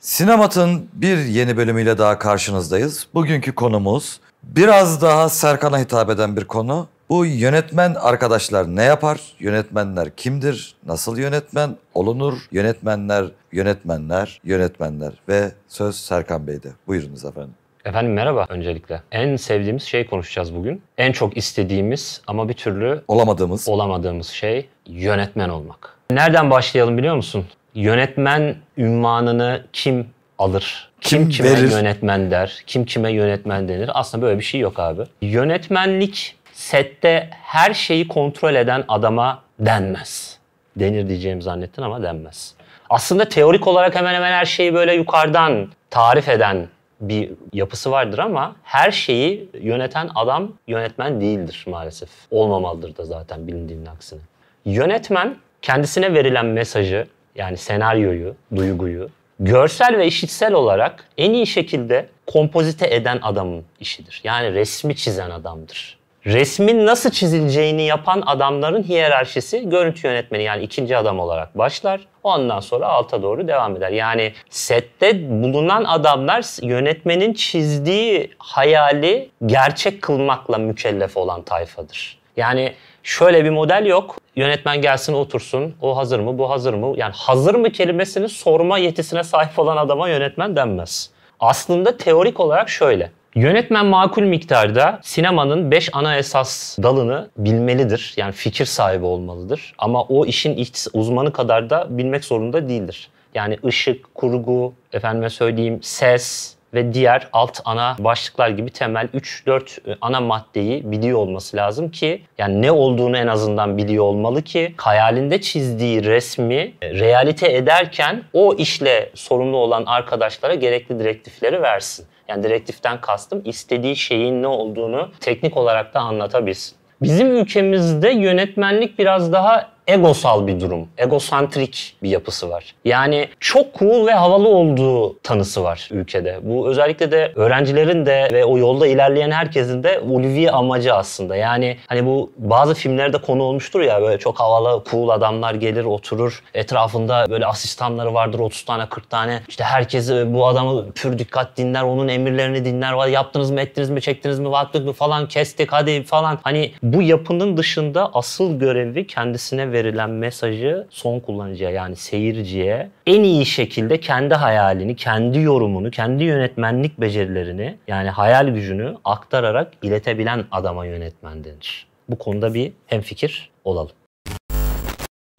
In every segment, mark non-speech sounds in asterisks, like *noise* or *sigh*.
Sinemat'ın bir yeni bölümüyle daha karşınızdayız. Bugünkü konumuz biraz daha Serkan'a hitap eden bir konu. Bu yönetmen arkadaşlar ne yapar? Yönetmenler kimdir? Nasıl yönetmen olunur? Yönetmenler, yönetmenler, yönetmenler ve söz Serkan Bey'de. Buyurunuz efendim. Efendim merhaba öncelikle. En sevdiğimiz şey konuşacağız bugün. En çok istediğimiz ama bir türlü olamadığımız olamadığımız şey yönetmen olmak. Nereden başlayalım biliyor musun? Yönetmen ünvanını kim alır? Kim, kim kime verir? yönetmen der? Kim kime yönetmen denir? Aslında böyle bir şey yok abi. Yönetmenlik sette her şeyi kontrol eden adama denmez. Denir diyeceğimi zannettin ama denmez. Aslında teorik olarak hemen hemen her şeyi böyle yukarıdan tarif eden bir yapısı vardır ama her şeyi yöneten adam yönetmen değildir maalesef. Olmamalıdır da zaten bilindiğinin aksine. Yönetmen kendisine verilen mesajı yani senaryoyu, duyguyu görsel ve işitsel olarak en iyi şekilde kompozite eden adamın işidir. Yani resmi çizen adamdır resmin nasıl çizileceğini yapan adamların hiyerarşisi görüntü yönetmeni yani ikinci adam olarak başlar. Ondan sonra alta doğru devam eder. Yani sette bulunan adamlar yönetmenin çizdiği hayali gerçek kılmakla mükellef olan tayfadır. Yani şöyle bir model yok. Yönetmen gelsin otursun. O hazır mı? Bu hazır mı? Yani hazır mı kelimesini sorma yetisine sahip olan adama yönetmen denmez. Aslında teorik olarak şöyle. Yönetmen makul miktarda sinemanın 5 ana esas dalını bilmelidir. Yani fikir sahibi olmalıdır. Ama o işin uzmanı kadar da bilmek zorunda değildir. Yani ışık, kurgu, efendime söyleyeyim ses, ve diğer alt ana başlıklar gibi temel 3-4 e, ana maddeyi biliyor olması lazım ki yani ne olduğunu en azından biliyor olmalı ki hayalinde çizdiği resmi e, realite ederken o işle sorumlu olan arkadaşlara gerekli direktifleri versin. Yani direktiften kastım istediği şeyin ne olduğunu teknik olarak da anlatabilsin. Bizim ülkemizde yönetmenlik biraz daha egosal bir durum. Egosantrik bir yapısı var. Yani çok cool ve havalı olduğu tanısı var ülkede. Bu özellikle de öğrencilerin de ve o yolda ilerleyen herkesin de ulvi amacı aslında. Yani hani bu bazı filmlerde konu olmuştur ya böyle çok havalı cool adamlar gelir oturur. Etrafında böyle asistanları vardır 30 tane 40 tane. İşte herkes bu adamı pür dikkat dinler. Onun emirlerini dinler. Var yaptınız mı ettiniz mi çektiniz mi baktık mı falan kestik hadi falan. Hani bu yapının dışında asıl görevi kendisine verilen mesajı son kullanıcıya yani seyirciye en iyi şekilde kendi hayalini, kendi yorumunu, kendi yönetmenlik becerilerini yani hayal gücünü aktararak iletebilen adama yönetmen denir. Bu konuda bir hemfikir olalım.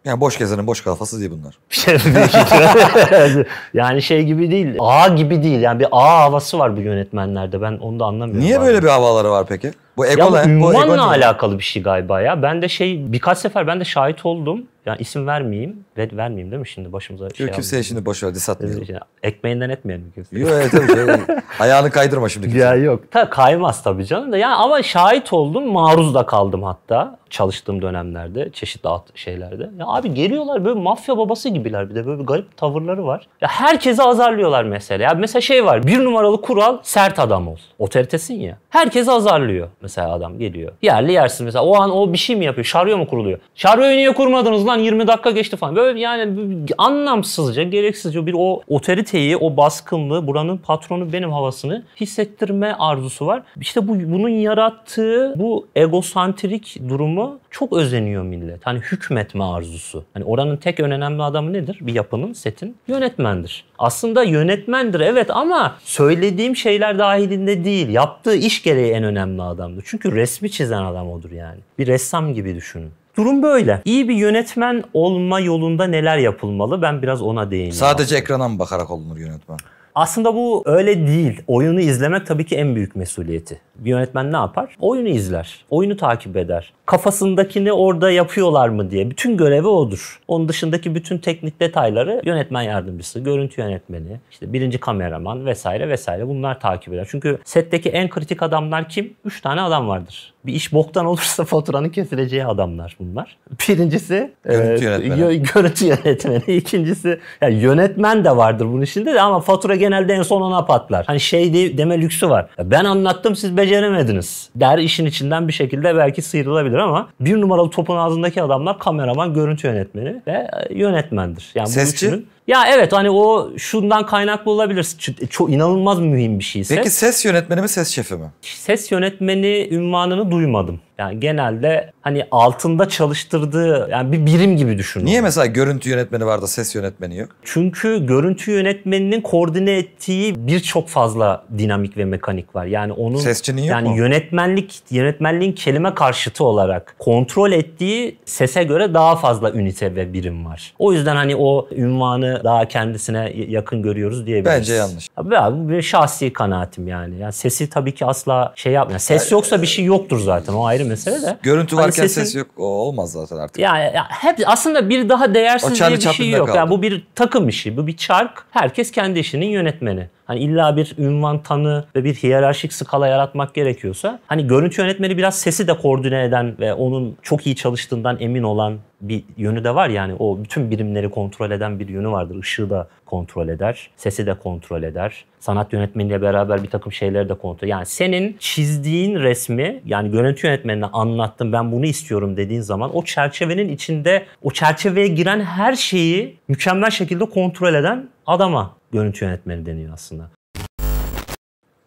Yani boş gezenin boş kafası değil bunlar. *laughs* Şey, şey- *laughs* yani şey gibi değil. A gibi değil. Yani bir A havası var bu yönetmenlerde. Ben onu da anlamıyorum. Niye böyle abi. bir havaları var peki? Bu ekola, ya bu bu ego alakalı bir şey galiba ya. Ben de şey birkaç sefer ben de şahit oldum. Yani isim vermeyeyim. Ver, vermeyeyim değil mi şimdi başımıza Yok, şey kimseye şimdi boş ver dis atmayalım. Ekmeğinden etmeyelim kimseye. Yok evet tabii. Şey, *laughs* ayağını kaydırma şimdi kimseye. Ya yok. Ta kaymaz tabii canım da. Yani ama şahit oldum. Maruz da kaldım hatta. Çalıştığım dönemlerde. Çeşitli şeylerde. Ya abi geliyorlar böyle mafya babası gibiler. Bir de böyle bir garip tavırları var. Ya herkese azarlıyorlar mesela. Ya mesela şey var. Bir numaralı kural sert adam ol. Otoritesin ya. Herkese azarlıyor mesela adam geliyor. Yerli yersiz mesela o an o bir şey mi yapıyor? Şaryo mu kuruluyor? Şaryoyu niye kurmadınız lan 20 dakika geçti falan. Böyle yani anlamsızca, gereksizce bir o otoriteyi, o baskınlığı, buranın patronu benim havasını hissettirme arzusu var. İşte bu bunun yarattığı bu egosantrik durumu çok özeniyor millet. Hani hükmetme arzusu. Hani oranın tek önemli adamı nedir? Bir yapının, setin yönetmendir. Aslında yönetmendir evet ama söylediğim şeyler dahilinde değil. Yaptığı iş gereği en önemli adam adamdı. Çünkü resmi çizen adam odur yani. Bir ressam gibi düşünün. Durum böyle. İyi bir yönetmen olma yolunda neler yapılmalı? Ben biraz ona değineyim. Sadece ekrana mı bakarak olunur yönetmen? Aslında bu öyle değil. Oyunu izlemek tabii ki en büyük mesuliyeti. Bir yönetmen ne yapar? Oyunu izler. Oyunu takip eder. Kafasındakini orada yapıyorlar mı diye. Bütün görevi odur. Onun dışındaki bütün teknik detayları yönetmen yardımcısı, görüntü yönetmeni, işte birinci kameraman vesaire vesaire bunlar takip eder. Çünkü setteki en kritik adamlar kim? Üç tane adam vardır. Bir iş boktan *laughs* olursa faturanın kesileceği adamlar bunlar. Birincisi e, *laughs* görüntü, yönetmeni. görüntü İkincisi yani yönetmen de vardır bunun içinde de ama fatura genelde en son ona patlar. Hani şey deme lüksü var. Ben anlattım siz 5 beceremediniz der işin içinden bir şekilde belki sıyrılabilir ama bir numaralı topun ağzındaki adamlar kameraman, görüntü yönetmeni ve e, yönetmendir. Yani Sesçi? Bu üçünün ya evet hani o şundan kaynaklı olabilir. E, çok inanılmaz mühim bir şey ses. Peki ses yönetmeni mi ses şefi mi? Ses yönetmeni ünvanını duymadım. Yani genelde hani altında çalıştırdığı yani bir birim gibi düşünün. Niye mesela görüntü yönetmeni var da ses yönetmeni yok? Çünkü görüntü yönetmeninin koordine ettiği birçok fazla dinamik ve mekanik var. Yani onun Sesçinin yok yani mu? yönetmenlik yönetmenliğin kelime karşıtı olarak kontrol ettiği sese göre daha fazla ünite ve birim var. O yüzden hani o ünvanı daha kendisine yakın görüyoruz diyebiliriz. Bence yanlış. Abi, abi bir şahsi kanaatim yani. yani. Sesi tabii ki asla şey yapmıyor. Ses yoksa e, bir şey yoktur zaten o ayrı mesele de. Görüntü hani varken hani sesin, ses yok o olmaz zaten artık. Yani, yani hep aslında bir daha değersiz diye bir şey yok. Kaldı. Yani bu bir takım işi, bu bir çark. Herkes kendi işinin yönetmeni. Hani illa bir ünvan tanı ve bir hiyerarşik skala yaratmak gerekiyorsa hani görüntü yönetmeni biraz sesi de koordine eden ve onun çok iyi çalıştığından emin olan bir yönü de var yani o bütün birimleri kontrol eden bir yönü vardır. Işığı da kontrol eder, sesi de kontrol eder. Sanat yönetmeniyle beraber bir takım şeyleri de kontrol Yani senin çizdiğin resmi yani görüntü yönetmenine anlattım ben bunu istiyorum dediğin zaman o çerçevenin içinde o çerçeveye giren her şeyi mükemmel şekilde kontrol eden adama görüntü yönetmeni deniyor aslında.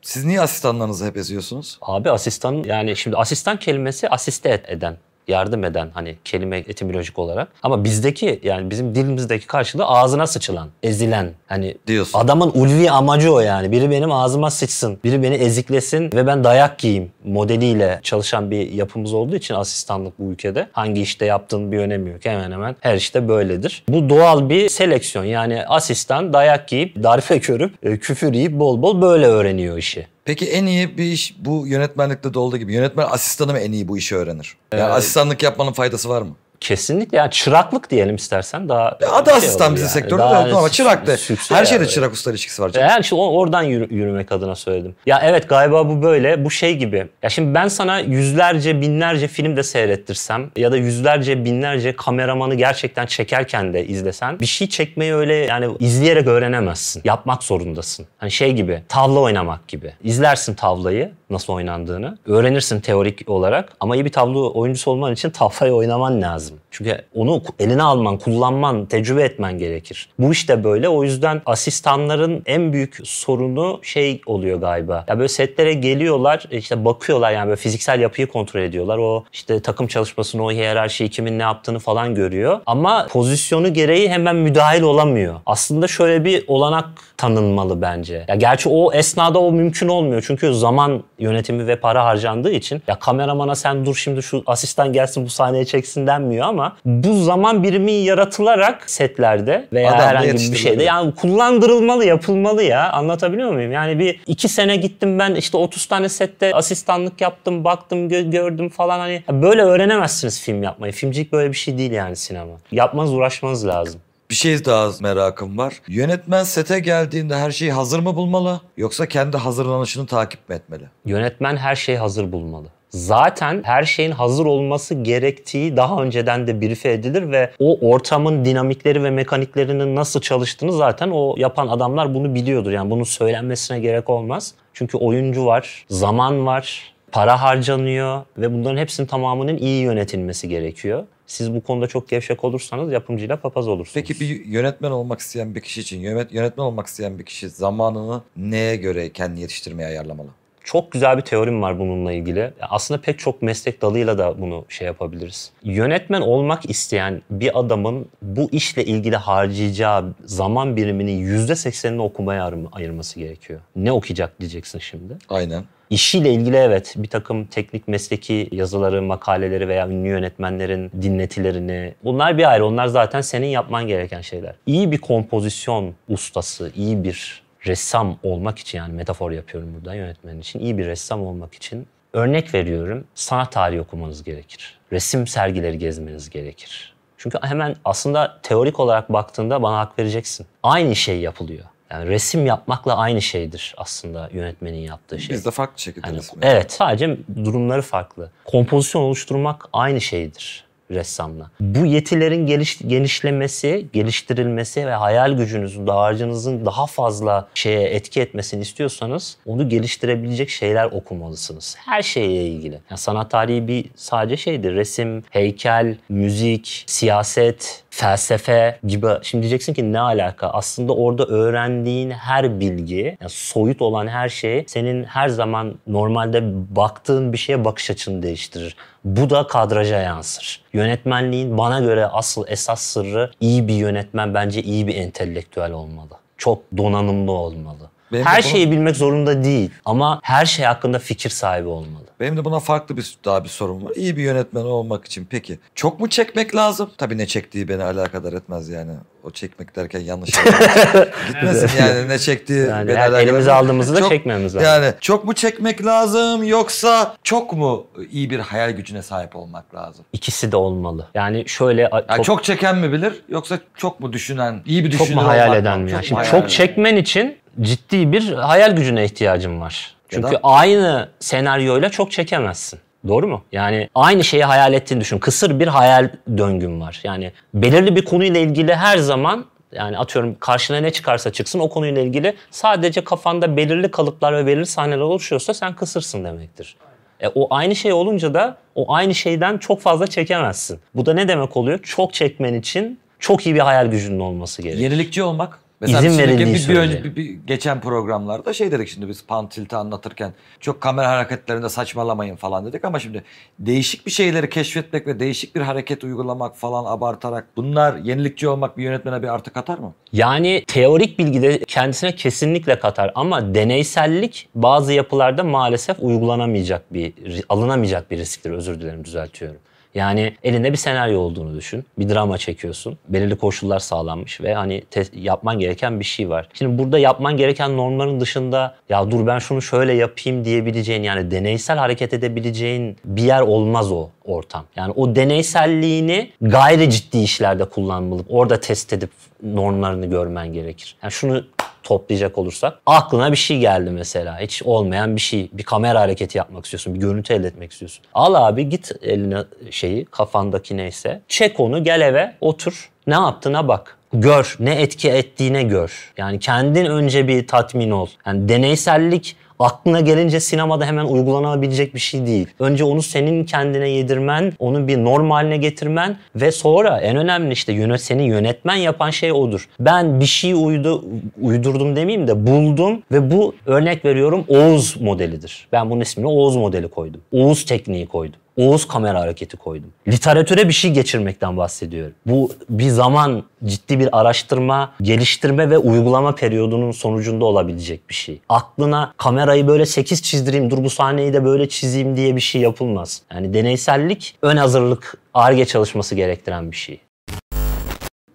Siz niye asistanlarınızı hep eziyorsunuz? Abi asistan yani şimdi asistan kelimesi asiste eden yardım eden hani kelime etimolojik olarak. Ama bizdeki yani bizim dilimizdeki karşılığı ağzına sıçılan, ezilen. Hani diyorsun. Adamın ulvi amacı o yani. Biri benim ağzıma sıçsın, biri beni eziklesin ve ben dayak yiyeyim modeliyle çalışan bir yapımız olduğu için asistanlık bu ülkede. Hangi işte yaptığın bir önemi yok. Hemen hemen her işte böyledir. Bu doğal bir seleksiyon. Yani asistan dayak giyip *laughs* darfe körüp, e, küfür yiyip bol bol böyle öğreniyor işi. Peki en iyi bir iş bu yönetmenlikte de olduğu gibi yönetmen asistanı mı en iyi bu işi öğrenir? Yani ee, asistanlık yapmanın faydası var mı? Kesinlikle yani çıraklık diyelim istersen daha... Adı e, şey bizim yani. sektörde daha de, ama çırak da her şeyde yani. çırak usta ilişkisi var. E, canım. Yani şey işte oradan yürümek adına söyledim. Ya evet galiba bu böyle bu şey gibi. Ya şimdi ben sana yüzlerce binlerce film de seyrettirsem ya da yüzlerce binlerce kameramanı gerçekten çekerken de izlesen bir şey çekmeyi öyle yani izleyerek öğrenemezsin. Yapmak zorundasın. Hani şey gibi tavla oynamak gibi. İzlersin tavlayı nasıl oynandığını. Öğrenirsin teorik olarak ama iyi bir tavla oyuncusu olman için tavlayı oynaman lazım lazım. Çünkü onu eline alman, kullanman, tecrübe etmen gerekir. Bu işte böyle. O yüzden asistanların en büyük sorunu şey oluyor galiba. Ya böyle setlere geliyorlar, işte bakıyorlar yani böyle fiziksel yapıyı kontrol ediyorlar. O işte takım çalışmasını, o hiyerarşiyi, kimin ne yaptığını falan görüyor. Ama pozisyonu gereği hemen müdahil olamıyor. Aslında şöyle bir olanak tanınmalı bence. Ya gerçi o esnada o mümkün olmuyor. Çünkü zaman yönetimi ve para harcandığı için ya kameramana sen dur şimdi şu asistan gelsin bu sahneye çeksin denmiyor kullanılmıyor ama bu zaman birimi yaratılarak setlerde veya Adamla herhangi bir şeyde yani kullandırılmalı, yapılmalı ya. Anlatabiliyor muyum? Yani bir iki sene gittim ben işte 30 tane sette asistanlık yaptım, baktım, gördüm falan hani böyle öğrenemezsiniz film yapmayı. Filmcilik böyle bir şey değil yani sinema. Yapmanız, uğraşmanız lazım. Bir şey daha merakım var. Yönetmen sete geldiğinde her şeyi hazır mı bulmalı yoksa kendi hazırlanışını takip mi etmeli? Yönetmen her şeyi hazır bulmalı zaten her şeyin hazır olması gerektiği daha önceden de brife edilir ve o ortamın dinamikleri ve mekaniklerinin nasıl çalıştığını zaten o yapan adamlar bunu biliyordur. Yani bunun söylenmesine gerek olmaz. Çünkü oyuncu var, zaman var, para harcanıyor ve bunların hepsinin tamamının iyi yönetilmesi gerekiyor. Siz bu konuda çok gevşek olursanız yapımcıyla papaz olursunuz. Peki bir yönetmen olmak isteyen bir kişi için, yönetmen olmak isteyen bir kişi zamanını neye göre kendini yetiştirmeye ayarlamalı? Çok güzel bir teorim var bununla ilgili. Aslında pek çok meslek dalıyla da bunu şey yapabiliriz. Yönetmen olmak isteyen bir adamın bu işle ilgili harcayacağı zaman biriminin yüzde %80'ini okumaya ayırması gerekiyor. Ne okuyacak diyeceksin şimdi. Aynen. İşiyle ilgili evet bir takım teknik mesleki yazıları, makaleleri veya ünlü yönetmenlerin dinletilerini bunlar bir ayrı. Onlar zaten senin yapman gereken şeyler. İyi bir kompozisyon ustası, iyi bir ressam olmak için yani metafor yapıyorum burada yönetmen için iyi bir ressam olmak için örnek veriyorum sanat tarihi okumanız gerekir. Resim sergileri gezmeniz gerekir. Çünkü hemen aslında teorik olarak baktığında bana hak vereceksin. Aynı şey yapılıyor. Yani resim yapmakla aynı şeydir aslında yönetmenin yaptığı şey. bizde farklı şekilde yani, resim Evet sadece durumları farklı. Kompozisyon oluşturmak aynı şeydir ressamla. Bu yetilerin geliş, genişlemesi, geliştirilmesi ve hayal gücünüzün, dağarcınızın daha fazla şeye etki etmesini istiyorsanız onu geliştirebilecek şeyler okumalısınız. Her şeyle ilgili. Yani sanat tarihi bir sadece şeydir. Resim, heykel, müzik, siyaset, felsefe gibi. Şimdi diyeceksin ki ne alaka? Aslında orada öğrendiğin her bilgi, yani soyut olan her şey senin her zaman normalde baktığın bir şeye bakış açını değiştirir. Bu da kadraja yansır. Yönetmenliğin bana göre asıl esas sırrı iyi bir yönetmen bence iyi bir entelektüel olmalı. Çok donanımlı olmalı. Benim her buna... şeyi bilmek zorunda değil ama her şey hakkında fikir sahibi olmalı. Benim de buna farklı bir daha bir sorum var. İyi bir yönetmen olmak için peki çok mu çekmek lazım? Tabii ne çektiği beni alakadar etmez yani o çekmek derken yanlış *laughs* gitmesin yani ne çektiği yani yani elimize aldığımızı da çok, çekmemiz lazım. Yani çok mu çekmek lazım yoksa çok mu iyi bir hayal gücüne sahip olmak lazım? İkisi de olmalı. Yani şöyle yani çok çeken mi bilir yoksa çok mu düşünen, iyi bir düşünen Çok mu hayal eden mi? Yani? Şimdi çok çekmen için ciddi bir hayal gücüne ihtiyacın var. Çünkü aynı senaryoyla çok çekemezsin. Doğru mu? Yani aynı şeyi hayal ettiğini düşün. Kısır bir hayal döngüm var. Yani belirli bir konuyla ilgili her zaman yani atıyorum karşına ne çıkarsa çıksın o konuyla ilgili sadece kafanda belirli kalıplar ve belirli sahneler oluşuyorsa sen kısırsın demektir. E, o aynı şey olunca da o aynı şeyden çok fazla çekemezsin. Bu da ne demek oluyor? Çok çekmen için çok iyi bir hayal gücünün olması gerekiyor. Yenilikçi olmak Mesela İzin verildiği bir, bir, önce, bir, bir, geçen programlarda şey dedik şimdi biz Pantilt'i anlatırken çok kamera hareketlerinde saçmalamayın falan dedik ama şimdi değişik bir şeyleri keşfetmek ve değişik bir hareket uygulamak falan abartarak bunlar yenilikçi olmak bir yönetmene bir artı katar mı? Yani teorik bilgi de kendisine kesinlikle katar ama deneysellik bazı yapılarda maalesef uygulanamayacak bir alınamayacak bir risktir özür dilerim düzeltiyorum. Yani elinde bir senaryo olduğunu düşün. Bir drama çekiyorsun. Belirli koşullar sağlanmış ve hani yapman gereken bir şey var. Şimdi burada yapman gereken normların dışında ya dur ben şunu şöyle yapayım diyebileceğin yani deneysel hareket edebileceğin bir yer olmaz o ortam. Yani o deneyselliğini gayri ciddi işlerde kullanmalı. Orada test edip normlarını görmen gerekir. Yani şunu toplayacak olursak aklına bir şey geldi mesela. Hiç olmayan bir şey. Bir kamera hareketi yapmak istiyorsun. Bir görüntü elde etmek istiyorsun. Al abi git eline şeyi kafandaki neyse. Çek onu gel eve otur. Ne yaptığına bak gör, ne etki ettiğine gör. Yani kendin önce bir tatmin ol. Yani deneysellik aklına gelince sinemada hemen uygulanabilecek bir şey değil. Önce onu senin kendine yedirmen, onu bir norm haline getirmen ve sonra en önemli işte seni yönetmen yapan şey odur. Ben bir şey uydu, uydurdum demeyeyim de buldum ve bu örnek veriyorum Oğuz modelidir. Ben bunun ismini Oğuz modeli koydum. Oğuz tekniği koydum. Oğuz kamera hareketi koydum. Literatüre bir şey geçirmekten bahsediyorum. Bu bir zaman ciddi bir araştırma, geliştirme ve uygulama periyodunun sonucunda olabilecek bir şey. Aklına kamerayı böyle 8 çizdireyim, dur bu sahneyi de böyle çizeyim diye bir şey yapılmaz. Yani deneysellik ön hazırlık, ARGE çalışması gerektiren bir şey.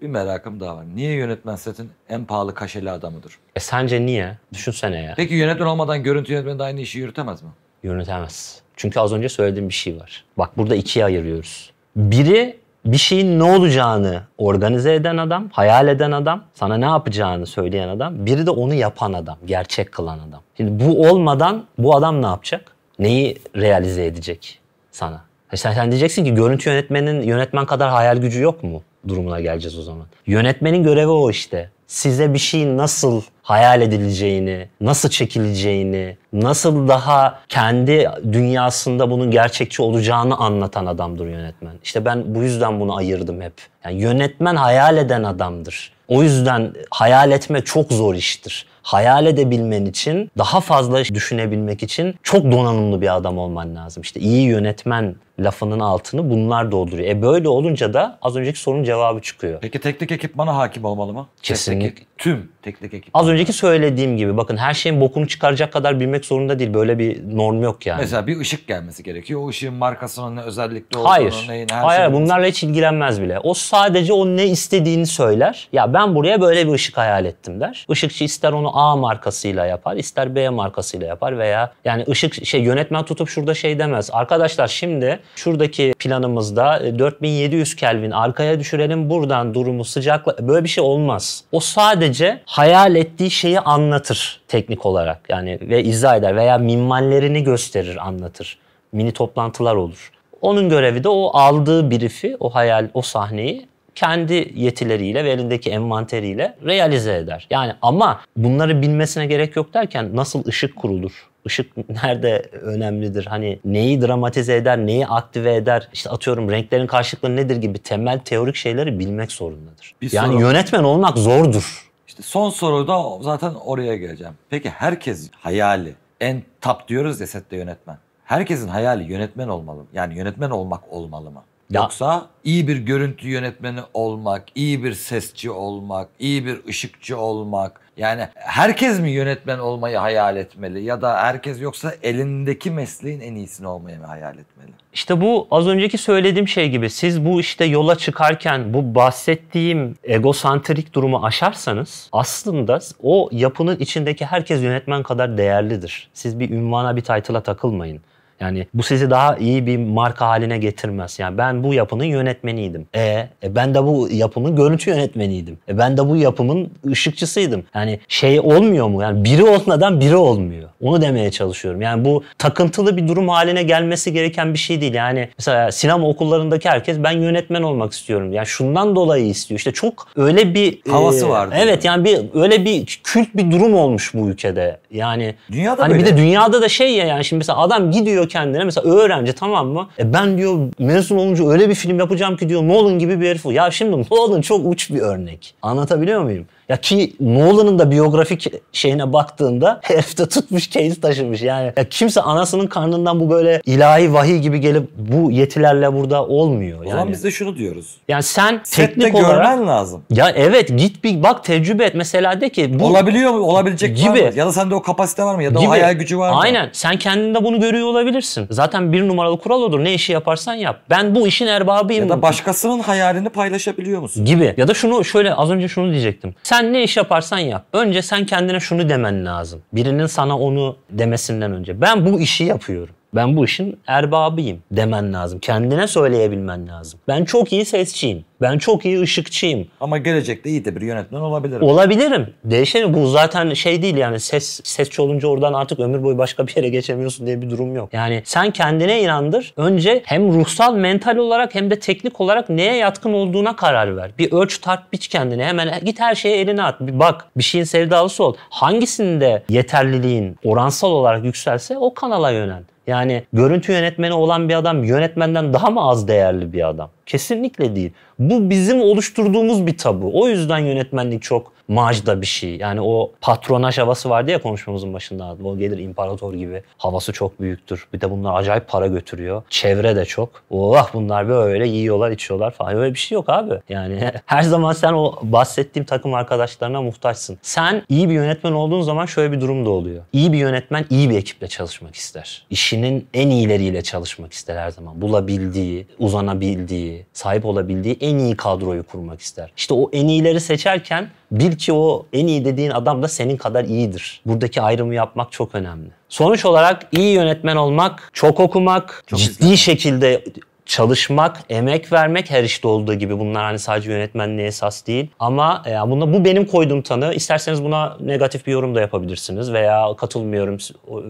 Bir merakım daha var. Niye yönetmen setin en pahalı kaşeli adamıdır? E sence niye? Düşünsene ya. Peki yönetmen olmadan görüntü yönetmeni de aynı işi yürütemez mi? Yönetemez. Çünkü az önce söylediğim bir şey var. Bak burada ikiye ayırıyoruz. Biri bir şeyin ne olacağını organize eden adam, hayal eden adam, sana ne yapacağını söyleyen adam, biri de onu yapan adam, gerçek kılan adam. Şimdi bu olmadan bu adam ne yapacak? Neyi realize edecek sana? E sen, sen diyeceksin ki görüntü yönetmenin yönetmen kadar hayal gücü yok mu? Durumuna geleceğiz o zaman. Yönetmenin görevi o işte. Size bir şeyin nasıl hayal edileceğini, nasıl çekileceğini, nasıl daha kendi dünyasında bunun gerçekçi olacağını anlatan adamdır yönetmen. İşte ben bu yüzden bunu ayırdım hep. Yani yönetmen hayal eden adamdır. O yüzden hayal etme çok zor iştir hayal edebilmen için, daha fazla düşünebilmek için çok donanımlı bir adam olman lazım. İşte iyi yönetmen lafının altını bunlar dolduruyor. E böyle olunca da az önceki sorunun cevabı çıkıyor. Peki teknik ekipmana hakim olmalı mı? Kesinlikle. Teknik, tüm teknik ekip. Az önceki söylediğim gibi bakın her şeyin bokunu çıkaracak kadar bilmek zorunda değil. Böyle bir norm yok yani. Mesela bir ışık gelmesi gerekiyor. O ışığın markasının ne özellikle olduğunu, hayır. neyin her Hayır, şeyin... bunlarla hiç ilgilenmez bile. O sadece o ne istediğini söyler. Ya ben buraya böyle bir ışık hayal ettim der. Işıkçı ister onu A markasıyla yapar, ister B markasıyla yapar veya yani ışık şey yönetmen tutup şurada şey demez. Arkadaşlar şimdi şuradaki planımızda 4700 e, Kelvin arkaya düşürelim buradan durumu sıcakla böyle bir şey olmaz. O sadece hayal ettiği şeyi anlatır teknik olarak yani ve izah eder veya minvallerini gösterir anlatır. Mini toplantılar olur. Onun görevi de o aldığı brief'i, o hayal, o sahneyi kendi yetileriyle ve elindeki envanteriyle realize eder. Yani ama bunları bilmesine gerek yok derken nasıl ışık kurulur? Işık nerede önemlidir? Hani neyi dramatize eder, neyi aktive eder? İşte atıyorum renklerin karşılıkları nedir gibi temel teorik şeyleri bilmek zorundadır. Bir yani soru. yönetmen olmak zordur. İşte son soruda zaten oraya geleceğim. Peki herkes hayali en tap diyoruz ya sette yönetmen. Herkesin hayali yönetmen olmalı mı? Yani yönetmen olmak olmalı mı? Ya. Yoksa iyi bir görüntü yönetmeni olmak, iyi bir sesçi olmak, iyi bir ışıkçı olmak. Yani herkes mi yönetmen olmayı hayal etmeli ya da herkes yoksa elindeki mesleğin en iyisini olmayı mı hayal etmeli? İşte bu az önceki söylediğim şey gibi siz bu işte yola çıkarken bu bahsettiğim egosantrik durumu aşarsanız aslında o yapının içindeki herkes yönetmen kadar değerlidir. Siz bir ünvana bir title'a takılmayın. Yani bu sizi daha iyi bir marka haline getirmez. Yani ben bu yapının yönetmeniydim. E, e ben de bu yapımın görüntü yönetmeniydim. E ben de bu yapımın ışıkçısıydım. Yani şey olmuyor mu? Yani biri olmadan biri olmuyor. Onu demeye çalışıyorum. Yani bu takıntılı bir durum haline gelmesi gereken bir şey değil. Yani mesela sinema okullarındaki herkes ben yönetmen olmak istiyorum. Yani şundan dolayı istiyor. İşte çok öyle bir e, havası e, vardı. Evet yani bir öyle bir kült bir durum olmuş bu ülkede. Yani dünyada hani böyle. bir de dünyada da şey ya yani şimdi mesela adam gidiyor kendine mesela öğrenci tamam mı? E ben diyor mezun olunca öyle bir film yapacağım ki diyor Nolan gibi bir herif. Ya şimdi Nolan çok uç bir örnek. Anlatabiliyor muyum? Ya ki Nolan'ın da biyografik şeyine baktığında *laughs* herif de tutmuş Keynes taşımış yani. Ya kimse anasının karnından bu böyle ilahi vahiy gibi gelip bu yetilerle burada olmuyor. Yani. zaman biz de şunu diyoruz. Yani sen Sette teknik olarak... görmen lazım. Ya evet git bir bak tecrübe et. Mesela de ki bu... Olabiliyor mu? Olabilecek gibi. var mı? Ya da sende o kapasite var mı? Ya da gibi. o hayal gücü var mı? Aynen. Sen kendinde bunu görüyor olabilirsin. Zaten bir numaralı kural odur. Ne işi yaparsan yap. Ben bu işin erbabıyım. Ya da başkasının hayalini paylaşabiliyor musun? Gibi. Ya da şunu şöyle az önce şunu diyecektim. Sen sen ne iş yaparsan yap. Önce sen kendine şunu demen lazım. Birinin sana onu demesinden önce. Ben bu işi yapıyorum. Ben bu işin erbabıyım demen lazım. Kendine söyleyebilmen lazım. Ben çok iyi sesçiyim. Ben çok iyi ışıkçıyım. Ama gelecekte iyi de bir yönetmen olabilirim. Olabilirim. Değişelim. Bu zaten şey değil yani ses ses olunca oradan artık ömür boyu başka bir yere geçemiyorsun diye bir durum yok. Yani sen kendine inandır. Önce hem ruhsal, mental olarak hem de teknik olarak neye yatkın olduğuna karar ver. Bir ölç tart biç kendine. Hemen git her şeye elini at. Bir bak. Bir şeyin sevdalısı ol. Hangisinde yeterliliğin oransal olarak yükselse o kanala yönel. Yani görüntü yönetmeni olan bir adam yönetmenden daha mı az değerli bir adam? Kesinlikle değil. Bu bizim oluşturduğumuz bir tabu. O yüzden yönetmenlik çok Majda bir şey. Yani o patronaj havası vardı ya konuşmamızın başında. O gelir imparator gibi. Havası çok büyüktür. Bir de bunlar acayip para götürüyor. Çevre de çok. Oh bunlar böyle yiyorlar içiyorlar falan. Öyle bir şey yok abi. Yani *laughs* her zaman sen o bahsettiğim takım arkadaşlarına muhtaçsın. Sen iyi bir yönetmen olduğun zaman şöyle bir durum da oluyor. İyi bir yönetmen iyi bir ekiple çalışmak ister. İşinin en iyileriyle çalışmak ister her zaman. Bulabildiği, uzanabildiği, sahip olabildiği en iyi kadroyu kurmak ister. İşte o en iyileri seçerken Bil ki o en iyi dediğin adam da senin kadar iyidir. Buradaki ayrımı yapmak çok önemli. Sonuç olarak iyi yönetmen olmak, çok okumak, çok ciddi güzel. şekilde çalışmak, emek vermek her işte olduğu gibi bunlar hani sadece yönetmenliğe esas değil. Ama e, buna, bu benim koyduğum tanı. İsterseniz buna negatif bir yorum da yapabilirsiniz veya katılmıyorum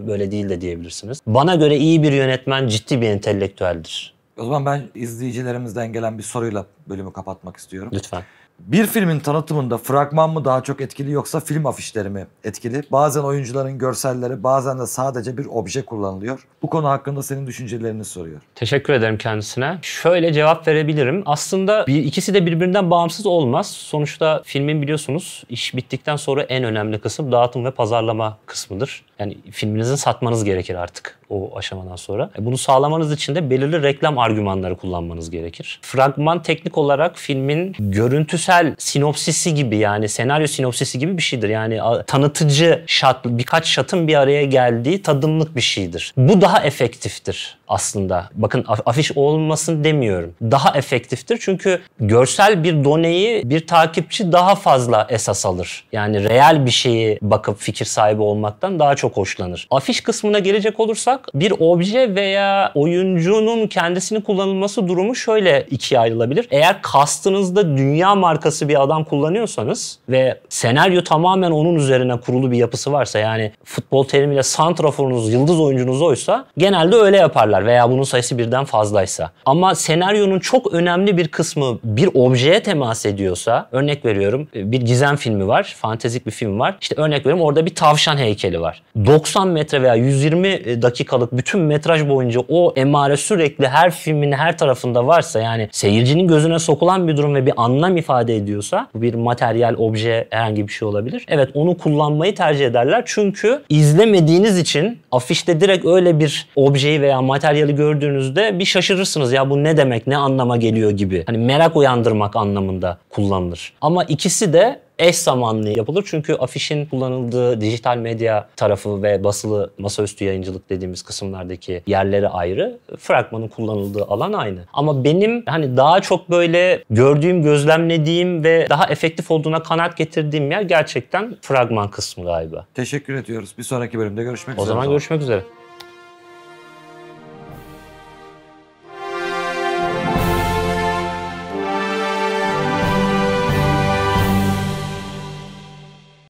böyle değil de diyebilirsiniz. Bana göre iyi bir yönetmen ciddi bir entelektüeldir. O zaman ben izleyicilerimizden gelen bir soruyla bölümü kapatmak istiyorum. Lütfen. Bir filmin tanıtımında fragman mı daha çok etkili yoksa film afişleri mi etkili? Bazen oyuncuların görselleri bazen de sadece bir obje kullanılıyor. Bu konu hakkında senin düşüncelerini soruyor. Teşekkür ederim kendisine. Şöyle cevap verebilirim. Aslında bir, ikisi de birbirinden bağımsız olmaz. Sonuçta filmin biliyorsunuz iş bittikten sonra en önemli kısım dağıtım ve pazarlama kısmıdır. Yani filminizin satmanız gerekir artık o aşamadan sonra. E, bunu sağlamanız için de belirli reklam argümanları kullanmanız gerekir. Fragman teknik olarak filmin görüntüsel belgesel sinopsisi gibi yani senaryo sinopsisi gibi bir şeydir. Yani tanıtıcı şat, birkaç şatın bir araya geldiği tadımlık bir şeydir. Bu daha efektiftir aslında. Bakın afiş olmasın demiyorum. Daha efektiftir çünkü görsel bir doneyi bir takipçi daha fazla esas alır. Yani real bir şeyi bakıp fikir sahibi olmaktan daha çok hoşlanır. Afiş kısmına gelecek olursak bir obje veya oyuncunun kendisini kullanılması durumu şöyle ikiye ayrılabilir. Eğer kastınızda dünya markası bir adam kullanıyorsanız ve senaryo tamamen onun üzerine kurulu bir yapısı varsa yani futbol terimiyle santraforunuz, yıldız oyuncunuz oysa genelde öyle yaparlar veya bunun sayısı birden fazlaysa. Ama senaryonun çok önemli bir kısmı bir objeye temas ediyorsa, örnek veriyorum e, bir gizem filmi var, fantezik bir film var. İşte örnek veriyorum orada bir tavşan heykeli var. 90 metre veya 120 e, dakikalık bütün metraj boyunca o emare sürekli her filmin her tarafında varsa yani seyircinin gözüne sokulan bir durum ve bir anlam ifade ediyorsa bu bir materyal, obje herhangi bir şey olabilir. Evet onu kullanmayı tercih ederler çünkü izlemediğiniz için afişte direkt öyle bir objeyi veya materyal materyali gördüğünüzde bir şaşırırsınız ya bu ne demek ne anlama geliyor gibi. Hani merak uyandırmak anlamında kullanılır. Ama ikisi de eş zamanlı yapılır. Çünkü afişin kullanıldığı dijital medya tarafı ve basılı masaüstü yayıncılık dediğimiz kısımlardaki yerleri ayrı. Fragmanın kullanıldığı alan aynı. Ama benim hani daha çok böyle gördüğüm, gözlemlediğim ve daha efektif olduğuna kanaat getirdiğim yer gerçekten fragman kısmı galiba. Teşekkür ediyoruz. Bir sonraki bölümde görüşmek o üzere. O zaman görüşmek üzere.